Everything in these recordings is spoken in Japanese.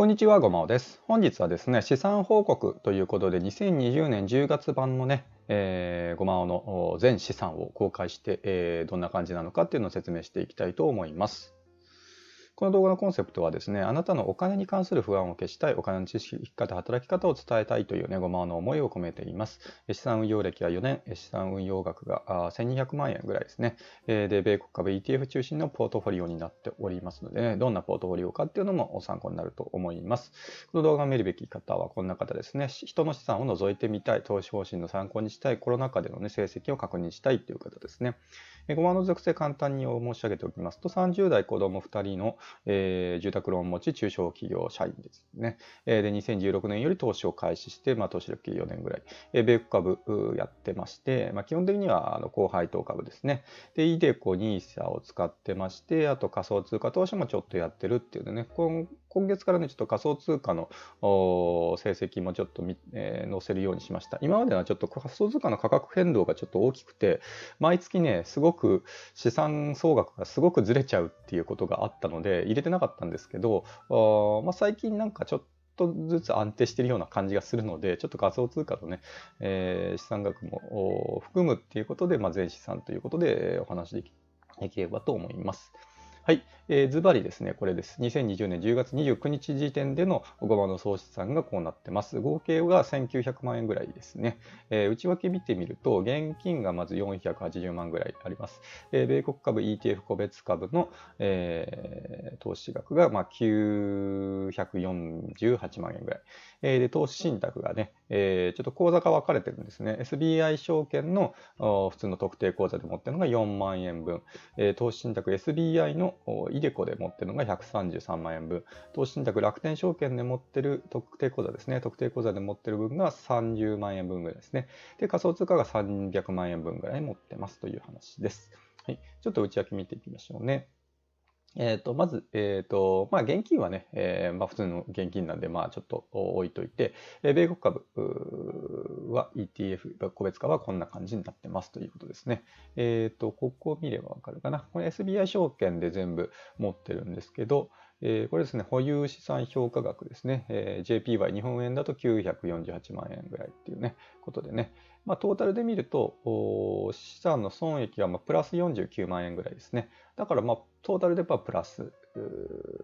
こんにちは、ごまおです。本日はですね、資産報告ということで、2020年10月版のね、えー、ごまおの全資産を公開して、えー、どんな感じなのかっていうのを説明していきたいと思います。この動画のコンセプトはですね、あなたのお金に関する不安を消したい、お金の知識、生き方、働き方を伝えたいというね、ゴマの思いを込めています。資産運用歴は4年、資産運用額が1200万円ぐらいですね。で、米国株 ETF 中心のポートフォリオになっておりますので、ね、どんなポートフォリオかっていうのも参考になると思います。この動画を見るべき方はこんな方ですね。人の資産を覗いてみたい、投資方針の参考にしたい、コロナ禍での、ね、成績を確認したいという方ですね。ごまマの属性簡単に申し上げておきますと、30代子供2人のえー、住宅ローン持ち中小企業社員ですね。えー、で、2016年より投資を開始して、まあ、投資歴4年ぐらい、えー、米国株やってまして、まあ、基本的にはあの高配当株ですね。で、イデコ、ニーサを使ってまして、あと仮想通貨投資もちょっとやってるっていうね、今今月からね、ちょっと仮想通貨の成績もちょっと、えー、載せるようにしました。今まではちょっと仮想通貨の価格変動がちょっと大きくて、毎月ね、すごく資産総額がすごくずれちゃうっていうことがあったので、入れてなかったんですけど、まあ、最近なんかちょっととずつ安定しているような感じがするので、ちょっと仮想通貨のね、えー、資産額も含むっていうことで、まあ、全資産ということでお話できればと思います。はい。えー、ズバリですね、これです。2020年10月29日時点での小川の総資産がこうなってます。合計が1900万円ぐらいですね。えー、内訳見てみると、現金がまず480万ぐらいあります。えー、米国株 ETF 個別株の、えー、投資額がまあ948万円ぐらい。えー、で、投資信託がね、えー、ちょっと口座が分かれてるんですね。SBI 証券の普通の特定口座で持ってるのが4万円分。えー、投資信託 SBI のイデコで持ってるのが133万円分、投資信託楽天証券で持ってる特定口座ですね、特定口座で持ってる分が30万円分ぐらいですね。で、仮想通貨が300万円分ぐらい持ってますという話です。はい、ちょっと内訳見ていきましょうね。えっ、ー、と、まず、えっ、ー、と、まあ、現金はね、えー、まあ、普通の現金なんで、まあ、ちょっと置いといて、え米国株は ETF、個別化はこんな感じになってますということですね。えっ、と、ここを見ればわかるかな。これ SBI 証券で全部持ってるんですけど、えこれですね、保有資産評価額ですね、え JPY、日本円だと948万円ぐらいっていうね、ことでね、まあ、トータルで見ると、資産の損益はまプラス49万円ぐらいですね。だから、まあ、トータルでプラス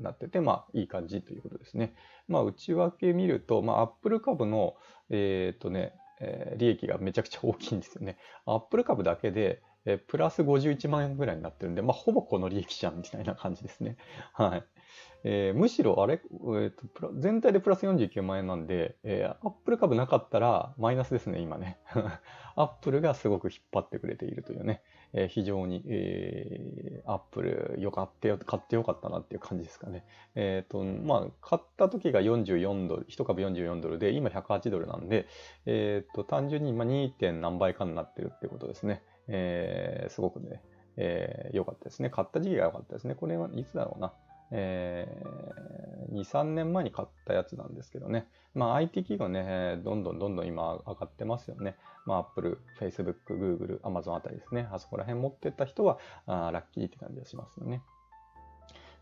なってて、まあ、いい感じということですね。まあ、内訳見ると、まあ、アップル株の、えっ、とね、え利益がめちゃくちゃ大きいんですよね。アップル株だけで、えプラス51万円ぐらいになってるんで、まあ、ほぼこの利益じゃんみたいな感じですね。はい。えー、むしろ、あれ、えーと、と全体でプラス49万円なんで、えー、アップル株なかったらマイナスですね、今ね。アップルがすごく引っ張ってくれているというね。えー、非常に、えー、a p p よかったよ、買ってよかったなっていう感じですかね。えっ、ー、と、まあ、買った時が44ドル、1株44ドルで、今108ドルなんで、えっ、ー、と、単純に今 2. 点何倍かになってるってことですね。えー、すごくね、良、えー、かったですね。買った時期が良かったですね。これはいつだろうな。えー、2、3年前に買ったやつなんですけどね。まあ IT 企業ね、どんどんどんどん今上がってますよね。まあ Apple、Facebook、Google、Amazon あたりですね。あそこら辺持ってった人はあラッキーって感じがしますよね。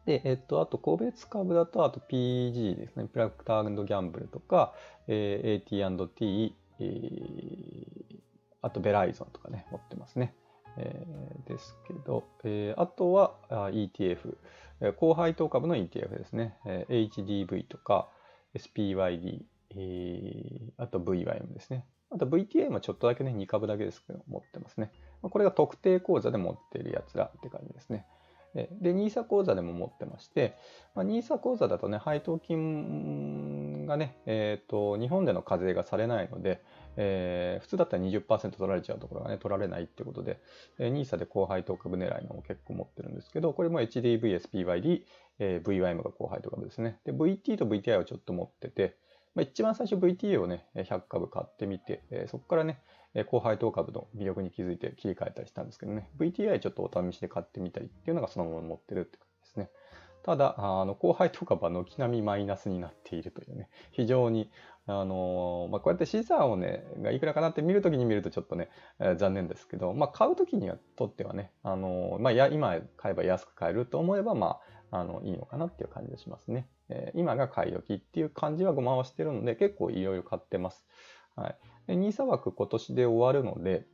で、えっと、あと個別株だと、あと PG ですね。プラクターギャンブルとか、えー、AT&T、えー、あとベライゾンとかね、持ってますね。えー、ですけど、えー、あとはあ ETF、え高配当株の ETF ですね、えー、HDV とか SPYD、えー、あと VYM ですね。あと VTM はちょっとだけね、2株だけですけど、持ってますね。これが特定口座で持っているやつらって感じですね。で、NISA 口座でも持ってまして、まあ、NISA 口座だとね、配当金がね、えーと、日本での課税がされないので、えー、普通だったら20%取られちゃうところがね、取られないってことで、え NISA で後輩当株狙いのも結構持ってるんですけど、これも HDVS、PYD、えー、VYM が後輩と株ですね。で、VT と VTI をちょっと持ってて、まあ、一番最初 VTA をね、100株買ってみて、えー、そこからね、後輩当株の魅力に気づいて切り替えたりしたんですけどね、VTI ちょっとお試しで買ってみたりっていうのがそのまま持ってるって感じですね。ただ、あの後輩と株は軒並みマイナスになっているというね、非常にあのまあ、こうやってシーサーをね、がいくらかなって見るときに見るとちょっとね、えー、残念ですけど、まあ、買うときにはとってはね、あのまあ、や今買えば安く買えると思えば、まあ、あのいいのかなっていう感じがしますね。えー、今が買い時っていう感じはごまはしてるので、結構いろいろ買ってます。はい、で NISA 枠今年で終わるので、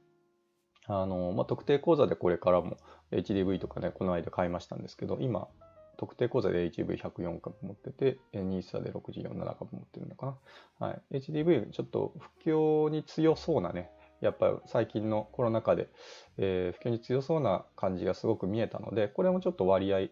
あのまあ、特定口座でこれからも HDV とかね、この間買いましたんですけど、今、特定口座で HDV104 株持ってて、NISA で647株持ってるのかな。はい。HDV、ちょっと不況に強そうなね、やっぱり最近のコロナ禍で、えー、不況に強そうな感じがすごく見えたので、これもちょっと割合、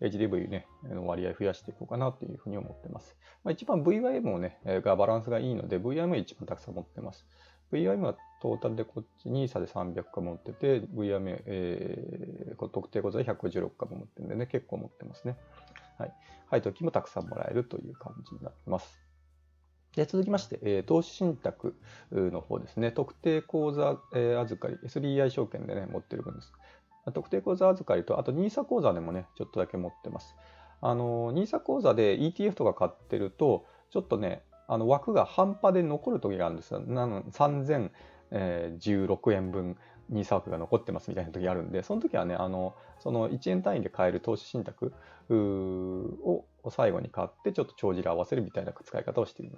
HDV ね、の割合増やしていこうかなというふうに思ってます。まあ、一番 VIM をね、がバランスがいいので、VIM 一番たくさん持ってます。VIM はトータルでこっち、NISA で300株持ってて、VIM、えー、特定口座で156株持ってるんでね、結構持ってますね。はい。配当金もたくさんもらえるという感じになります。で続きまして、え投資信託の方ですね。特定口座、え預かり、SBI 証券でね、持ってる分です。特定口座預かりと、あと NISA 口座でもね、ちょっとだけ持ってます。あの、NISA 口座で ETF とか買ってると、ちょっとね、あの枠が半端で残る時があるんですよ。3016円分に差枠が残ってますみたいな時あるんで、その時はね、あのその1円単位で買える投資信託を最後に買って、ちょっと帳尻合わせるみたいな使い方をしてい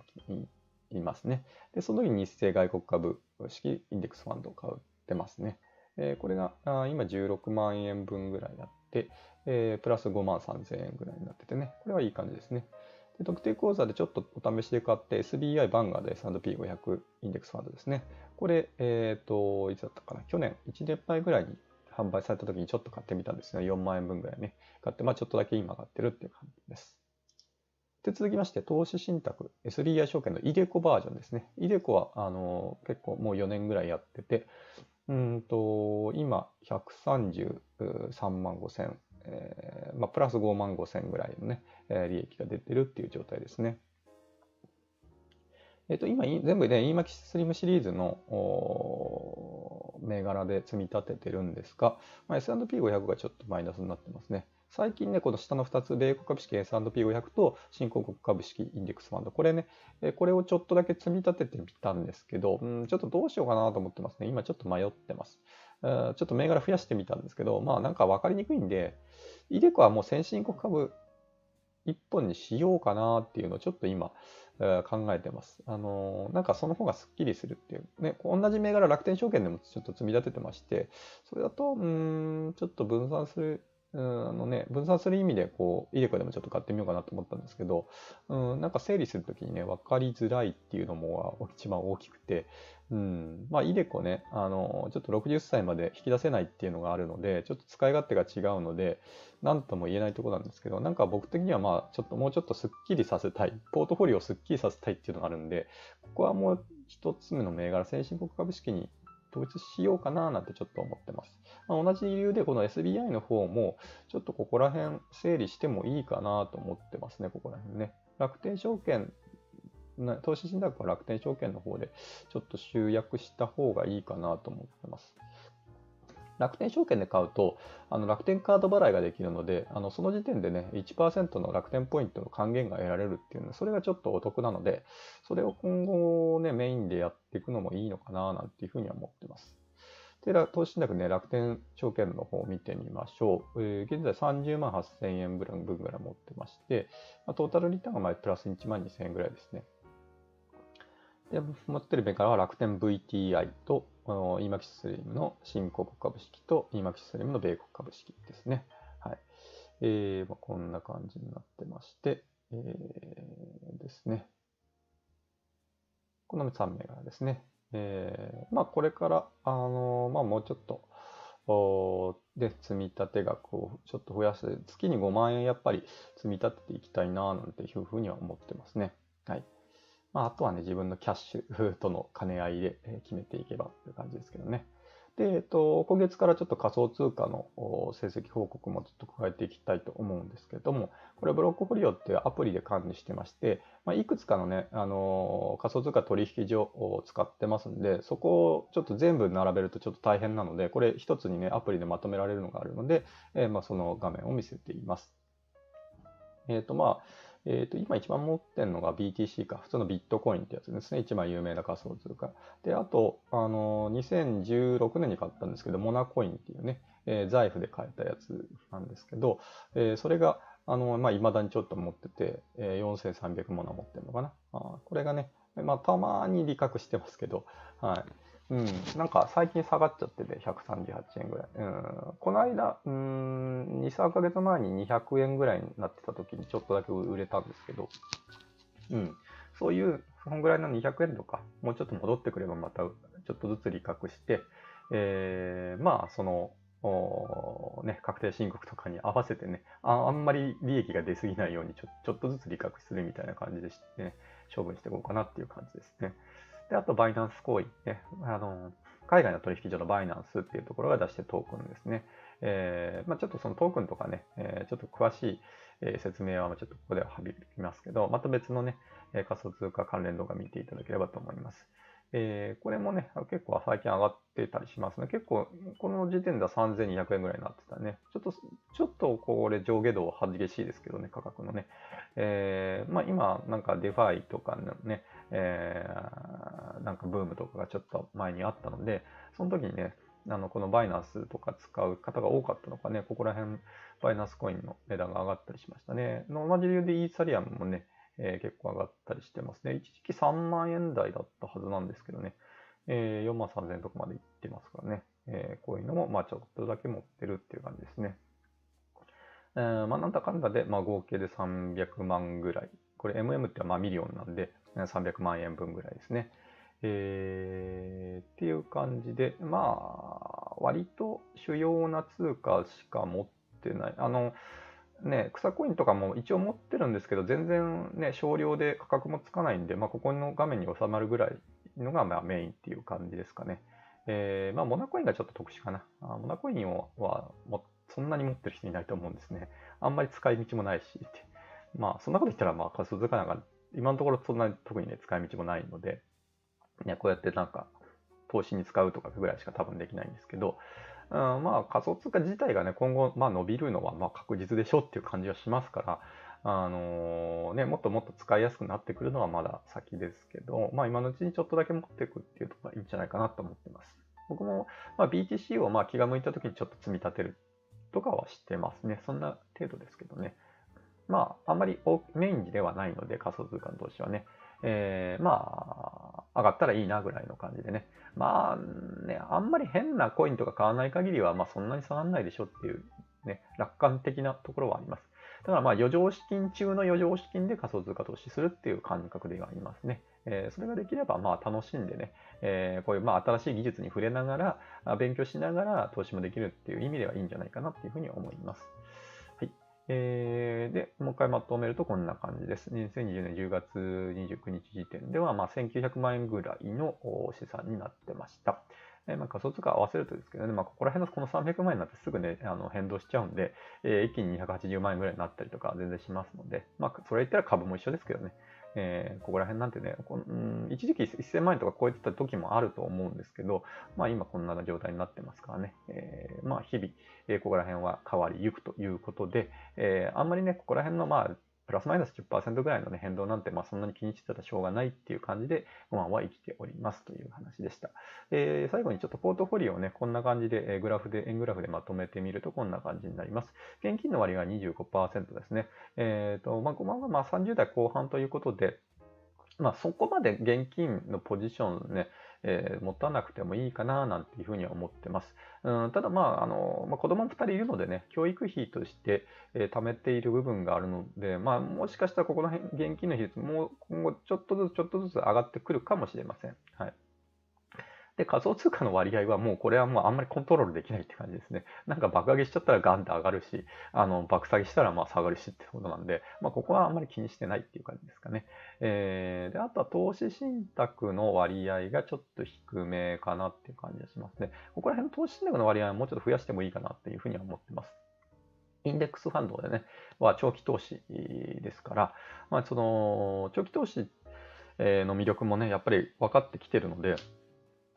ますね。で、その時に日清外国株式インデックスファンドを買ってますね。えこれが今16万円分ぐらいあって、えプラス5万3000円ぐらいになっててね、これはいい感じですね。で特定口座でちょっとお試しで買って SBI バンガーで S&P500 インデックスファンドですね。これ、えっ、ー、と、いつだったかな去年1年前ぐらいに販売された時にちょっと買ってみたんですね。4万円分ぐらいね。買って、まあちょっとだけ今買ってるっていう感じです。で続きまして、投資信託、SBI 証券のイデコバージョンですね。イデコは、あの、結構もう4年ぐらいやってて、うんと、今、133万5千、えー、まあ、プラス5万5千ぐらいのね、え利益が出てるっていう状態ですね。えっと、今、全部で、ね、EMAX スリムシリーズの銘柄で積み立ててるんですが、まあ、S&P500 がちょっとマイナスになってますね。最近ね、この下の2つ、米国株式 S&P500 と新興国株式インデックスファンド、これね、これをちょっとだけ積み立ててみたんですけど、うん、ちょっとどうしようかなと思ってますね。今ちょっと迷ってます。ちょっと銘柄増やしてみたんですけど、まあなんか分かりにくいんで、イデコはもう先進国株一本にしようかなっていうのをちょっと今、えー、考えてます。あのー、なんかその方がスッキリするっていう。ね、同じ銘柄楽天証券でもちょっと積み立ててまして、それだと、うん、ちょっと分散するうん、あのね、分散する意味で、こう、イデコでもちょっと買ってみようかなと思ったんですけど、うん、なんか整理するときにね、分かりづらいっていうのも一番大きくて、うん、まあ、イデコね、あの、ちょっと60歳まで引き出せないっていうのがあるので、ちょっと使い勝手が違うので、なんとも言えないとこなんですけど、なんか僕的にはまあ、ちょっともうちょっとスッキリさせたい、ポートフォリオをスッキリさせたいっていうのがあるんで、ここはもう一つ目の銘柄、先進国株式に統一しようかななんてちょっと思ってます。まあ、同じ理由でこの SBI の方もちょっとここら辺整理してもいいかなと思ってますね、ここら辺ね。楽天証券、投資信託は楽天証券の方でちょっと集約した方がいいかなと思ってます。楽天証券で買うと、あの楽天カード払いができるので、あのその時点でね、1%の楽天ポイントの還元が得られるっていうのは、それがちょっとお得なので、それを今後ね、メインでやっていくのもいいのかな、なんていうふうには思ってます。で、投資信託ね、楽天証券の方を見てみましょう。えー、現在30万8000円分ぐらい持ってまして、まあ、トータルリターンがまプラス1万2000円ぐらいですね。で、持ってる銘柄は楽天 VTI と EMAX スリムの新興国株式と EMAX スリムの米国株式ですね。はい。えー、まあ、こんな感じになってまして、えー、ですね。この3銘柄ですね。えー、まあ、これから、あのー、まあ、もうちょっと、おで、積み立て額をちょっと増やして、月に5万円やっぱり積み立てていきたいな、なんていうふうには思ってますね。はい。まあ、あとはね、自分のキャッシュとの兼ね合いで決めていけばという感じですけどね。で、えっと、今月からちょっと仮想通貨の成績報告もちょっと加えていきたいと思うんですけども、これブロックフォリオっていうアプリで管理してまして、まあ、いくつかのね、あのー、仮想通貨取引所を使ってますんで、そこをちょっと全部並べるとちょっと大変なので、これ一つにね、アプリでまとめられるのがあるので、えー、まあ、その画面を見せています。えっ、ー、と、まあ、えっ、ー、と、今一番持ってるのが BTC か、普通のビットコインってやつですね。一番有名な仮想通貨。で、あと、あの、2016年に買ったんですけど、モナコインっていうね、えー、財布で買えたやつなんですけど、えー、それが、あの、まあ、未だにちょっと持ってて、えー、4300モナ持ってるのかな。あこれがね、まあ、たまに利確してますけど、はい。うん、なんか最近下がっちゃってて、138円ぐらい。うん、この間、うん、2、3ヶ月前に200円ぐらいになってた時にちょっとだけ売れたんですけど、うん、そういう、そのぐらいの200円とか、もうちょっと戻ってくればまたちょっとずつ利確して、えー、まあ、その、ね、確定申告とかに合わせてねあ、あんまり利益が出すぎないようにちょちょっとずつ利確するみたいな感じでして、ね、処分していこうかなっていう感じですね。で、あとバイナンス行為、ね、あの、海外の取引所のバイナンスっていうところが出してトークンですね。えー、まあ、ちょっとそのトークンとかね、えー、ちょっと詳しい、え説明はちょっとここでは省きますけど、また別のね、え仮想通貨関連動画見ていただければと思います。えー、これもね、結構最近上がってたりしますね。結構、この時点では3200円ぐらいになってたね。ちょっと、ちょっとこれ上下動激しいですけどね、価格のね。えー、まあ今、なんかデファイとかのね、えー、なんかブームとかがちょっと前にあったので、その時にね、あのこのバイナンスとか使う方が多かったのかね、ここら辺、バイナンスコインの値段が上がったりしましたね。同じ理由でイーサリアムもね、えー、結構上がったりしてますね。一時期3万円台だったはずなんですけどね、えー、4万3000円とかまでいってますからね、えー、こういうのもまあちょっとだけ持ってるっていう感じですね。えー、まあなんだかんだで、まあ、合計で300万ぐらい。これ MM ってまあミリオンなんで、300万円分ぐらいですね。えー、っていう感じで、まあ、割と主要な通貨しか持ってない。あの、ね、草コインとかも一応持ってるんですけど、全然ね、少量で価格もつかないんで、まあ、ここの画面に収まるぐらいのがまあメインっていう感じですかね。えー、まあ、モナコインがちょっと特殊かな。あモナコインをはもそんなに持ってる人いないと思うんですね。あんまり使い道もないし、まあ、そんなこと言ったら、まあ、仮想通貨なんか今のところそんなに特にね、使い道もないので、ね、こうやってなんか、投資に使うとかぐらいしか多分できないんですけど、うん、まあ仮想通貨自体がね、今後、まあ伸びるのはまあ確実でしょうっていう感じはしますから、あのー、ね、もっともっと使いやすくなってくるのはまだ先ですけど、まあ今のうちにちょっとだけ持っていくっていうところがいいんじゃないかなと思ってます。僕も、まあ、BTC をまあ気が向いた時にちょっと積み立てるとかはしてますね。そんな程度ですけどね。まあ、あんまりメインではないので、仮想通貨の投資はね、えー、まあ、上がったらいいなぐらいの感じでね、まあ、ね、あんまり変なコインとか買わない限りは、まあ、そんなに下がらないでしょっていう、ね、楽観的なところはあります。だからまあ余剰資金中の余剰資金で仮想通貨投資するっていう感覚ではありますね。えー、それができればまあ楽しんでね、えー、こういうまあ新しい技術に触れながら、勉強しながら投資もできるっていう意味ではいいんじゃないかなっていうふうに思います。えー、で、もう一回まとめるとこんな感じです。2020年10月29日時点では、まあ、1900万円ぐらいの資産になってました。えー、まあ、仮想通貨合わせるとですけどね、まあ、ここら辺のこの300万円になってすぐね、あの変動しちゃうんで、えー、一気に280万円ぐらいになったりとか全然しますので、まあ、それ言ったら株も一緒ですけどね、えー、ここら辺なんてね、こうん、一時期1000万円とか超えてた時もあると思うんですけど、まあ今こんな状態になってますからね、えー、まあ日々、えー、ここら辺は変わりゆくということで、えあんまりね、ここら辺のまあプラスマイナス10%ぐらいの、ね、変動なんて、まあ、そんなに気にしてたらしょうがないっていう感じで、5万は生きておりますという話でした。えー、最後にちょっとポートフォリオをね、こんな感じで、えグラフで、円グラフでまとめてみるとこんな感じになります。現金の割合は25%ですね。えー、と、まあ、5万はまあ30代後半ということで、まあ、そこまで現金のポジションね、えー、持たなくてもいいかななんていうふうには思ってます。うん、ただ、まああのまあ、子供も2人いるのでね、教育費として、えー、貯めている部分があるので、まあ、もしかしたらここら辺現金の比率もう今後ちょっとずつちょっとずつ上がってくるかもしれません。はいで、仮想通貨の割合はもうこれはもうあんまりコントロールできないって感じですね。なんか爆上げしちゃったらガンって上がるし、あの、爆下げしたらまあ下がるしってことなんで、まあここはあんまり気にしてないっていう感じですかね。えー、で、あとは投資信託の割合がちょっと低めかなっていう感じがしますね。ここら辺の投資信託の割合はもうちょっと増やしてもいいかなっていうふうには思ってます。インデックスファンドでね、は長期投資ですから、まあその、長期投資の魅力もね、やっぱり分かってきてるので、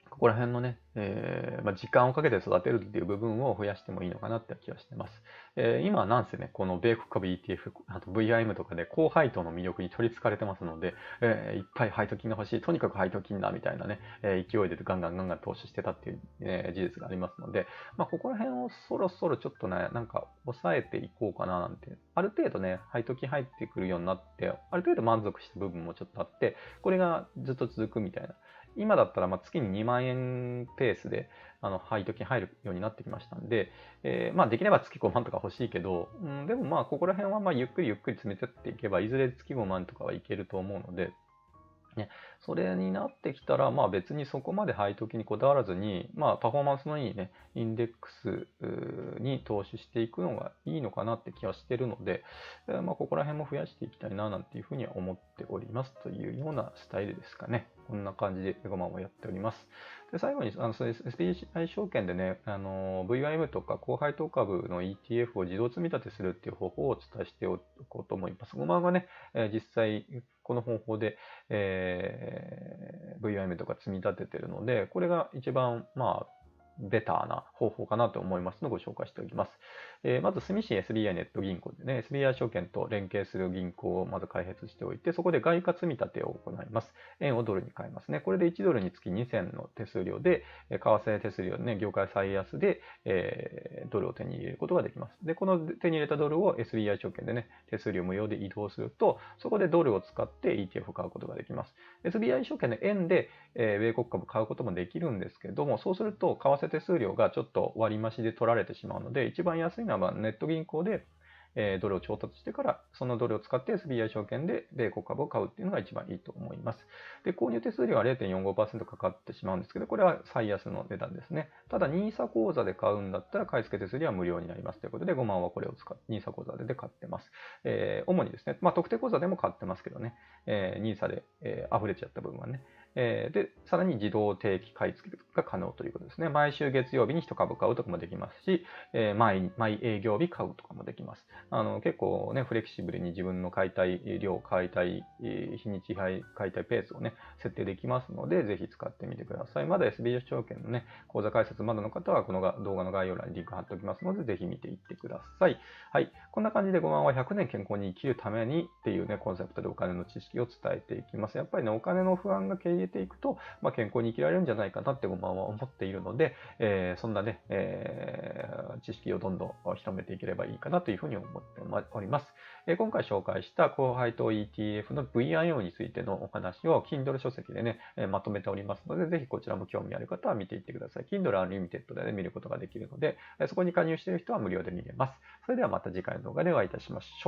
ここら辺のね、えー、まあ、時間をかけて育てるっていう部分を増やしてもいいのかなって気はしてます。えー、今なんせね、この米国株 ETF、あと VIM とかで高配当の魅力に取りつかれてますので、えー、いっぱい配当金が欲しい、とにかく配当金だみたいなね、え勢いでガンガンガンガン投資してたっていう、え事実がありますので、まあ、ここら辺をそろそろちょっとね、なんか抑えていこうかななんて、ある程度ね、配当金入ってくるようになって、ある程度満足した部分もちょっとあって、これがずっと続くみたいな、今だったらまあ月に2万円ペースであの配当金入るようになってきましたんで、えー、まあできれば月5万とか欲しいけど、うん、でもまあここら辺はまあゆっくりゆっくり詰めてっていけばいずれ月5万とかはいけると思うので、ね、それになってきたら、まあ、別にそこまで配当金にこだわらずに、まあ、パフォーマンスのいい、ね、インデックスに投資していくのがいいのかなって気はしてるので、まあ、ここら辺も増やしていきたいななんていうふうには思っておりますというようなスタイルですかね。こんな感じでエゴマンやっております。で最後にあの SPI 証券でね、あの VIM とか高配当株の ETF を自動積み立てするっていう方法をお伝えしておこうと思います。ごまがね、実際この方法で、えー、VIM とか積み立ててるので、これが一番、まあ、ベターな方法かなと思いますのでご紹介しておきます。えー、まず住市 SBI ネット銀行でね、SBI 証券と連携する銀行をまず開発しておいて、そこで外貨積み立てを行います。円をドルに変えますね。これで1ドルにつき2000の手数料で、為替手数料ね、業界最安で、えー、ドルを手に入れることができます。で、この手に入れたドルを SBI 証券でね、手数料無料で移動すると、そこでドルを使って ETF を買うことができます。SBI 証券の円で、えー、米国株買うこともできるんですけども、そうすると、為替手数料がちょっと割増しで取られてしまうので、一番安いいうのネット銀行で、えー、ドルを調達してから、そのドルを使って SBI 証券で米国株を買うっていうのが一番いいと思います。で、購入手数料は0.45%かかってしまうんですけど、これは最安の値段ですね。ただ、NISA 口座で買うんだったら、買い付け手数料は無料になりますということで、5万はこれを使って、NISA 口座でで買ってます。えー、主にですね、まあ、特定口座でも買ってますけどね、え NISA で、えー、溢れちゃった部分はね。えで、さらに自動定期買い付けが可能ということですね。毎週月曜日に1株買うとかもできますし、え毎毎営業日買うとかもできます。あの結構ね、フレキシブルに自分の買いたい量、買いたい日にち、買いたいペースをね、設定できますので、ぜひ使ってみてください。まだ SB 証券のね、口座開設まだの方は、このが動画の概要欄にリンク貼っておきますので、ぜひ見ていってください。はい。こんな感じで5万は100年健康に生きるためにっていうね、コンセプトでお金の知識を伝えていきます。やっぱりね、お金の不安が経入れていくと、まあ、健康に生きられるんじゃないかなってまあ思っているので、えー、そんなね、えー、知識をどんどん広めていければいいかなというふうに思っております。えー、今回紹介した後輩と ETF の VIO についてのお話を Kindle 書籍でね、えまとめておりますので、ぜひこちらも興味ある方は見ていってください。Kindle Unlimited で、ね、見ることができるので、そこに加入している人は無料で見れます。それではまた次回の動画でお会いいたしましょう。